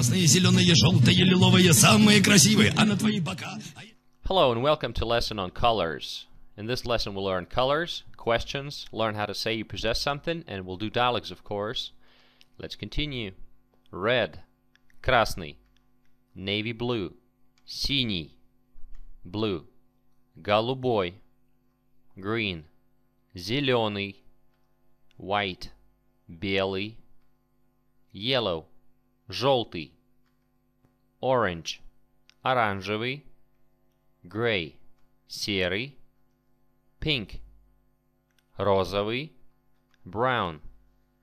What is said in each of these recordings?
красные, зеленые, желтые, лиловые, самые красивые, а на твои бока... Hello and welcome to lesson on colors. In this lesson we'll learn colors, questions, learn how to say you possess something, and we'll do dialogues, of course. Let's continue. Red, красный, navy blue, синий, blue, голубой, green, зеленый, white, белый, yellow, желтый, orange, оранжевый, grey, серый, pink, розовый, brown,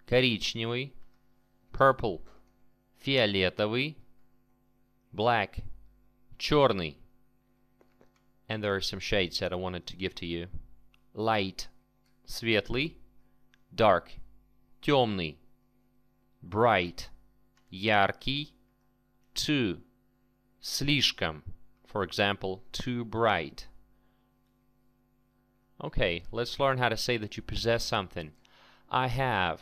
коричневый, purple, фиолетовый, black, черный. And there are some shades that I wanted to give to you. Light, светлый, dark, темный, bright, яркий, too, слишком, for example, too bright. Okay, let's learn how to say that you possess something. I have.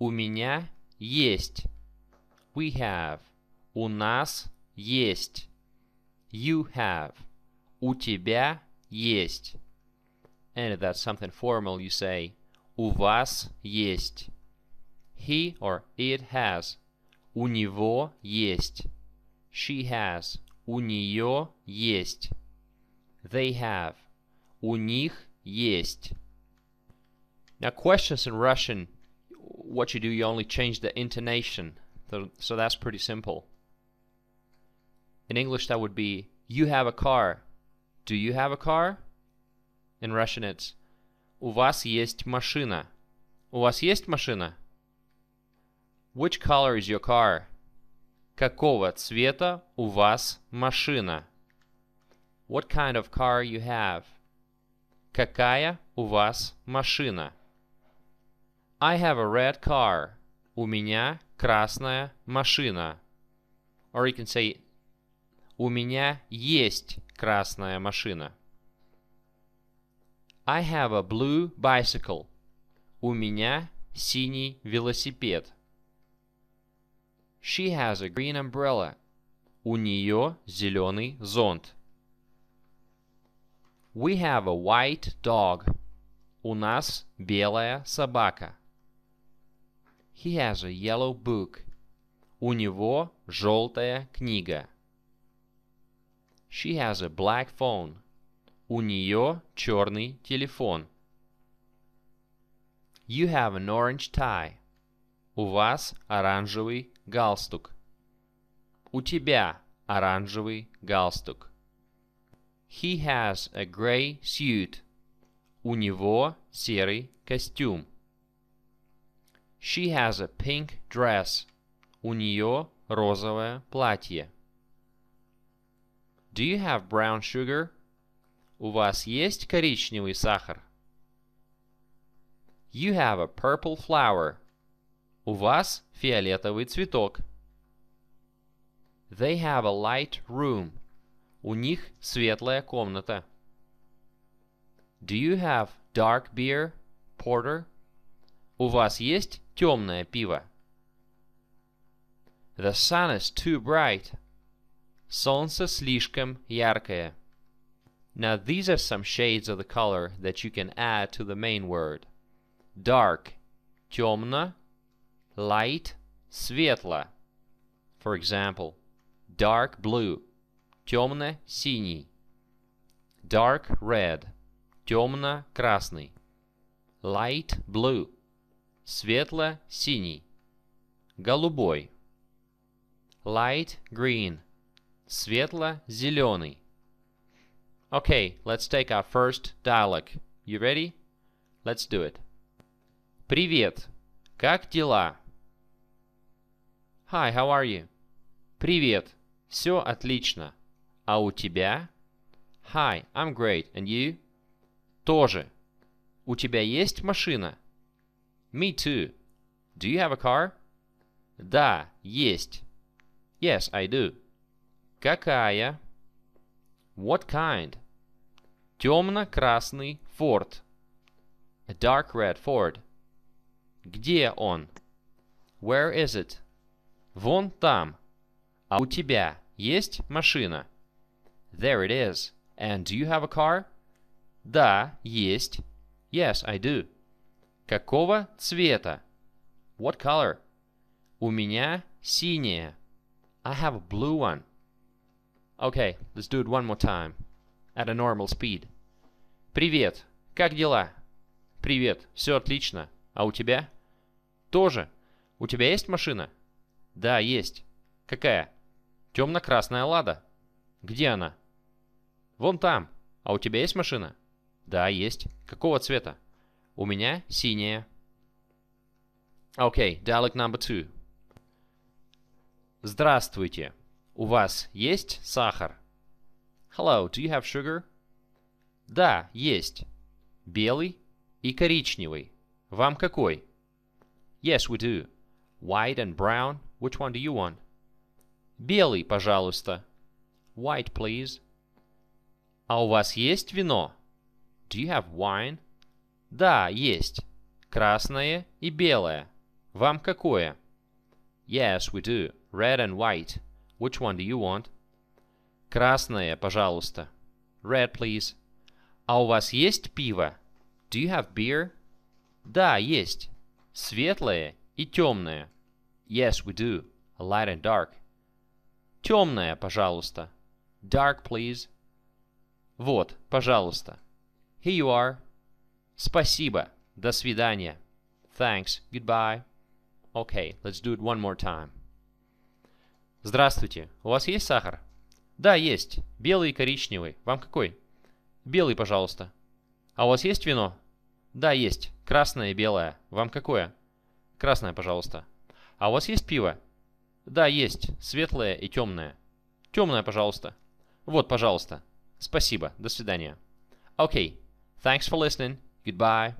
У меня есть. We have. У нас есть. You have. У тебя есть. And if that's something formal, you say У вас есть. He or it has У него есть. She has. У нее есть. They have. У них есть. Now questions in Russian, what you do, you only change the intonation. So, so that's pretty simple. In English that would be, you have a car. Do you have a car? In Russian it's, у вас есть машина. У вас есть машина? Which color is your car? Какого цвета у вас машина? What kind of car you have? Какая у вас машина? I have a red car. У меня красная машина. Or you can say, у меня есть красная машина. I have a blue bicycle. У меня синий велосипед. She has a green umbrella. У нее зеленый зонт. We have a white dog. У нас белая собака. He has a yellow book. У него желтая книга. She has a black phone. У нее черный телефон. You have an orange tie. У вас оранжевый галстук. У тебя оранжевый галстук. He has a grey suit. У него серый костюм. She has a pink dress. У нее розовое платье. Do you have brown sugar? У вас есть коричневый сахар? You have a purple flower. У вас фиолетовый цветок. They have a light room. У них светлая комната. Do you have dark beer, porter? У вас есть темное пиво? The sun is too bright. Солнце слишком яркое. Now these are some shades of the color that you can add to the main word. Dark – темно, Light – светло. For example, dark blue – темно-синий. Dark red – темно-красный. Light blue – светло-синий. Голубой. Light green – светло-зеленый. Okay, let's take our first dialogue. You ready? Let's do it. Привет. Как дела? Hi, how are you? Привет. Все отлично. А у тебя? Hi, I'm great. And you? Тоже. У тебя есть машина? Me too. Do you have a car? Да, есть. Yes, I do. Какая? What kind? Темно-красный Ford. A dark red Ford. Где он? Where is it? Вон там. А у тебя есть машина? There it is. And do you have a car? Да, есть. Yes, I do. Какого цвета? What color? У меня синяя. I have a blue one. Okay, let's do it one more time. At a normal speed. Привет. Как дела? Привет. Все отлично. А у тебя? Тоже. У тебя есть машина? Да, есть. Какая? Темно-красная лада. Где она? Вон там. А у тебя есть машина? Да, есть. Какого цвета? У меня синяя. Окей, okay, dialog number two. Здравствуйте. У вас есть сахар? Hello, do you have sugar? Да, есть. Белый и коричневый. Вам какой? Yes, we do. White and brown. Which one do you want? Белый, пожалуйста. White, please. А у вас есть вино? Do you have wine? Да, есть. Красное и белое. Вам какое? Yes, we do. Red and white. Which one do you want? Красное, пожалуйста. Red, please. А у вас есть пиво? Do you have beer? Да, есть. Светлое и темное. Yes, we do. Light and dark. Темное, пожалуйста. Dark, please. Вот, пожалуйста. Here you are. Спасибо. До свидания. Thanks. Goodbye. Okay, let's do it one more time. Здравствуйте. У вас есть сахар? Да, есть. Белый и коричневый. Вам какой? Белый, пожалуйста. А у вас есть вино? Да, есть. Красное и белое. Вам какое? «Красное, пожалуйста». «А у вас есть пиво?» «Да, есть. Светлое и темное». «Темное, пожалуйста». «Вот, пожалуйста». «Спасибо. До свидания». «Окей. Okay. Thanks for listening. Goodbye».